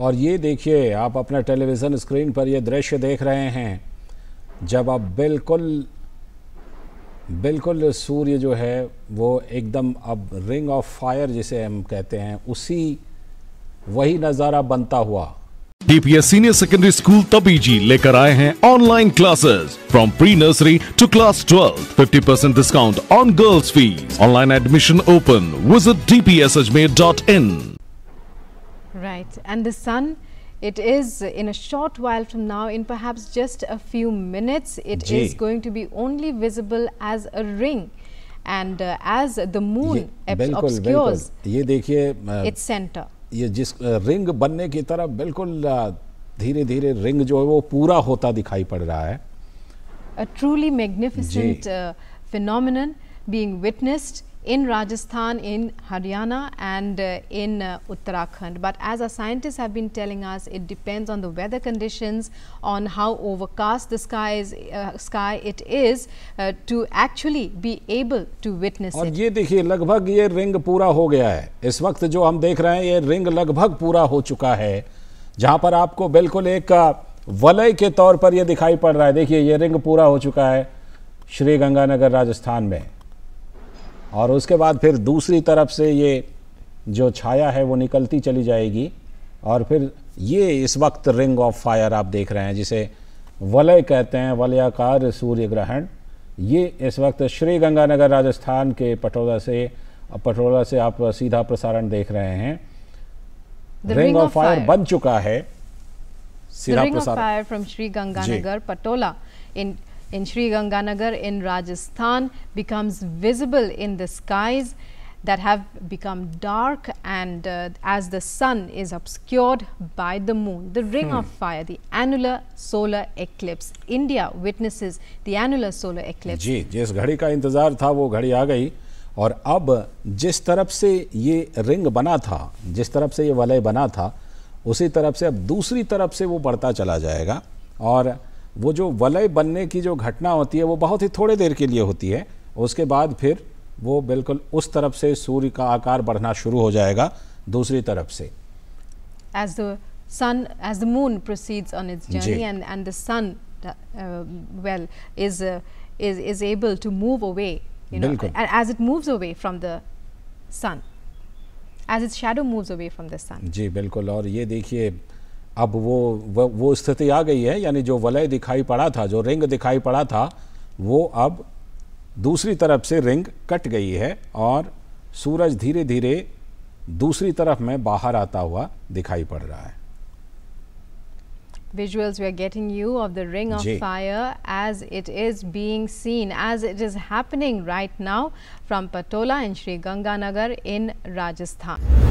और ये देखिए आप अपने टेलीविज़न स्क्रीन पर यह दृश्य देख रहे हैं जब आप बिल्कुल बिल्कुल सूर्य जो है वो एकदम अब रिंग ऑफ फायर जिसे हम कहते हैं उसी वही नज़ारा बनता हुआ DPS senior secondary school Tabiji लेकर आए हैं online classes from pre nursery to class 12 50 percent discount on girls fees online admission open visit dot in Right. And the sun, it is in a short while from now, in perhaps just a few minutes, It Gee. is going to be only visible as a ring. And as the moon obscures ये देखिए its centre ये जिस ring बनने की तरह बिल्कुल धीरे धीरे ring जो है वो पूरा होता दिखाई पड़ रहा है a truly magnificent phenomenon being witnessed. in Rajasthan, in Haryana and uh, in uh, Uttarakhand. But as our scientists have been telling us, it depends on the weather conditions, on how overcast the sky is, uh, sky it is, uh, to actually be able to witness और it. ये देखिए लगभग ये ring पूरा हो गया है इस वक्त जो हम देख रहे हैं ये रिंग लगभग पूरा हो चुका है जहाँ पर आपको बिल्कुल एक वलय के तौर पर ये दिखाई पड़ रहा है देखिए ये रिंग पूरा हो चुका है श्री गंगानगर राजस्थान में और उसके बाद फिर दूसरी तरफ से ये जो छाया है वो निकलती चली जाएगी और फिर ये इस वक्त रिंग ऑफ फायर आप देख रहे हैं जिसे वलय कहते हैं वलयाकार सूर्य ग्रहण ये इस वक्त श्री गंगानगर राजस्थान के पटोला से पटोला से आप सीधा प्रसारण देख रहे हैं रिंग ऑफ फायर बन चुका है सीधा प्रसारण from Sri Ganganagar Patola in in Sri Ganganagar in Rajasthan becomes visible in the skies that have become dark and uh, as the sun is obscured by the moon. The ring hmm. of fire, the annular solar eclipse. India witnesses the annular solar eclipse. ji jis ghadi ka intezar tha wo ghadi aa gayi aur ab jis taraf se ye ring bana tha jis taraf se ye valay bana tha usi taraf se ab dusri taraf se wo badhta chala jayega aur वो जो वलय बनने की जो घटना होती है वो बहुत ही थोड़े देर के लिए होती है उसके बाद फिर वो बिल्कुल उस तरफ से सूर्य का आकार बढ़ना शुरू हो जाएगा दूसरी तरफ से as the sun as the moon proceeds on its journey and and the sun well is is is able to move away you know as it moves away from the sun as its shadow moves away from the sun जी बिल्कुल और ये देखिए अब वो वो, स्थिति आ गई है यानी जो वलय दिखाई पड़ा था जो रिंग दिखाई पड़ा था वो अब दूसरी तरफ से रिंग कट गई है और सूरज धीरे धीरे दूसरी तरफ में बाहर आता हुआ दिखाई पड़ रहा है visuals we are getting you of the ring of Jay. fire as it is being seen, as it is happening right now from Patola in Sri Ganganagar in Rajasthan.